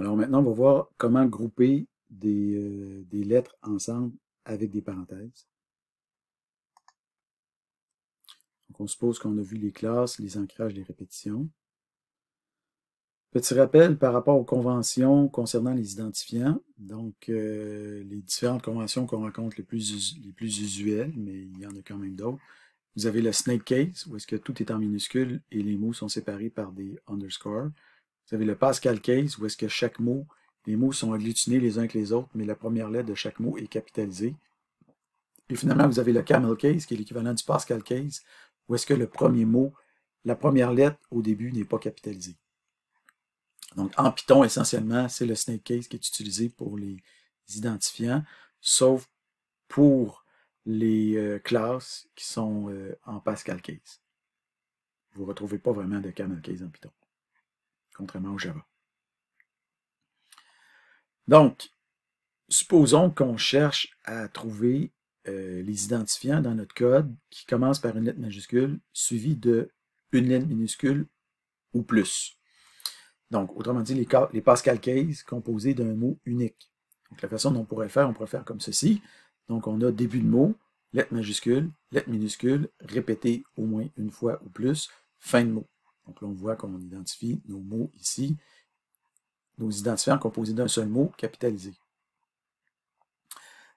Alors maintenant, on va voir comment grouper euh, des, lettres ensemble avec des parenthèses. Donc on suppose qu'on a vu les classes, les ancrages, les répétitions. Petit rappel par rapport aux conventions concernant les identifiants. Donc, euh, les différentes conventions qu'on rencontre les plus, les plus usuelles, mais il y en a quand même d'autres. Vous avez le snake case, où est-ce que tout est en minuscules et les mots sont séparés par des underscores. Vous avez le Pascal case où est-ce que chaque mot, les mots sont agglutinés les uns avec les autres, mais la première lettre de chaque mot est capitalisée. Et finalement, vous avez le Camel case qui est l'équivalent du Pascal case où est-ce que le premier mot, la première lettre au début n'est pas capitalisée. Donc, en Python, essentiellement, c'est le snake case qui est utilisé pour les identifiants, sauf pour les euh, classes qui sont euh, en Pascal case. Vous ne retrouvez pas vraiment de Camel case en Python contrairement au Java. Donc, supposons qu'on cherche à trouver euh, les identifiants dans notre code qui commencent par une lettre majuscule suivie de une lettre minuscule ou plus. Donc, autrement dit, les, les Pascal case composés d'un mot unique. Donc, la façon dont on pourrait faire, on pourrait faire comme ceci. Donc, on a début de mot, lettre majuscule, lettre minuscule, répétée au moins une fois ou plus, fin de mot. Donc là, on voit qu'on identifie nos mots ici, nos identifiants composés d'un seul mot capitalisé.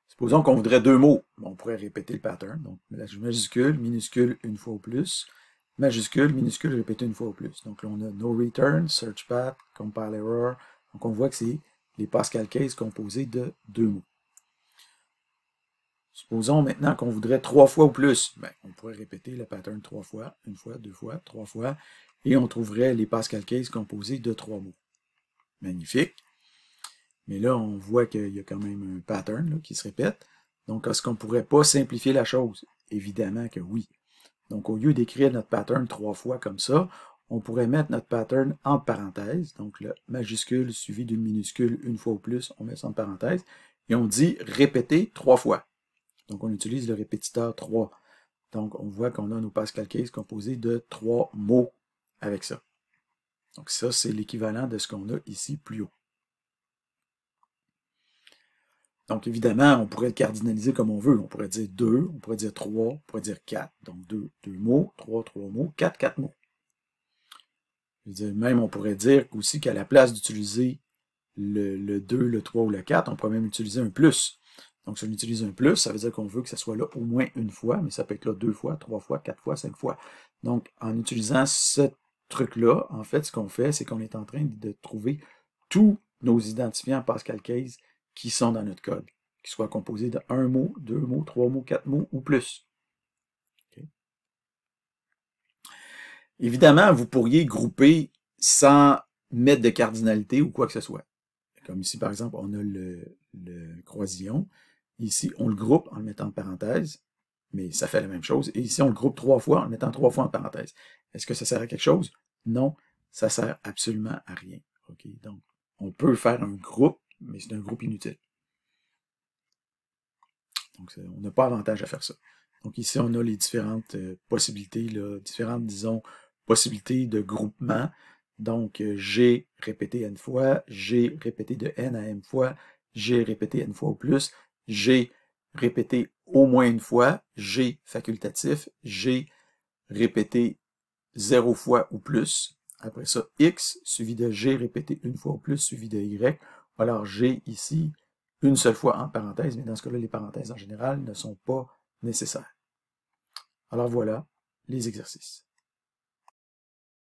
Supposons qu'on voudrait deux mots. On pourrait répéter le pattern. Donc, majuscule, minuscule, une fois ou plus. Majuscule, minuscule, répéter une fois ou plus. Donc là, on a no return, search path, compile error. Donc on voit que c'est les Pascal case composés de deux mots. Supposons maintenant qu'on voudrait trois fois ou plus. Ben, on pourrait répéter le pattern trois fois, une fois, deux fois, trois fois et on trouverait les Pascal Case composés de trois mots. Magnifique. Mais là, on voit qu'il y a quand même un pattern qui se répète. Donc, est-ce qu'on ne pourrait pas simplifier la chose? Évidemment que oui. Donc, au lieu d'écrire notre pattern trois fois comme ça, on pourrait mettre notre pattern en parenthèse. Donc, le majuscule suivi d'une minuscule une fois ou plus, on met ça en parenthèse. Et on dit répéter trois fois. Donc, on utilise le répétiteur 3. Donc, on voit qu'on a nos Pascal Case composés de trois mots avec ça. Donc ça, c'est l'équivalent de ce qu'on a ici plus haut. Donc évidemment, on pourrait le cardinaliser comme on veut. On pourrait dire 2, on pourrait dire 3, on pourrait dire 4. Donc 2, 2 mots, 3, 3 mots, 4, 4 mots. même on pourrait dire aussi qu'à la place d'utiliser le, le 2, le 3 ou le 4, on pourrait même utiliser un plus. Donc, si on utilise un plus, ça veut dire qu'on veut que ça soit là au moins une fois, mais ça peut être là deux fois, trois fois, quatre fois, cinq fois. Donc, en utilisant cette truc-là, en fait, ce qu'on fait, c'est qu'on est en train de trouver tous nos identifiants Pascal Case qui sont dans notre code, qui soient composés de un mot, deux mots, trois mots, quatre mots ou plus. Évidemment, vous pourriez grouper sans mettre de cardinalité ou quoi que ce soit. Comme ici, par exemple, on a le, le croisillon. Ici, on le groupe en le mettant en parenthèse mais ça fait la même chose. Et ici, on le groupe trois fois en mettant trois fois en parenthèse. Est-ce que ça sert à quelque chose? Non, ça sert absolument à rien. Donc, on peut faire un groupe, mais c'est un groupe inutile. Donc, on n'a pas avantage à faire ça. Donc ici, on a les différentes euh, possibilités, différentes, disons, possibilités de groupement. Donc, euh, j'ai répété n fois, j'ai répété de n à m fois, j'ai répété n fois ou plus, j'ai répéter au moins une fois, G facultatif, G répété zéro fois ou plus. Après ça, X suivi de G répété une fois ou plus, suivi de Y. Alors G ici, une seule fois en parenthèse, mais dans ce cas-là, les parenthèses en général ne sont pas nécessaires. Alors voilà les exercices.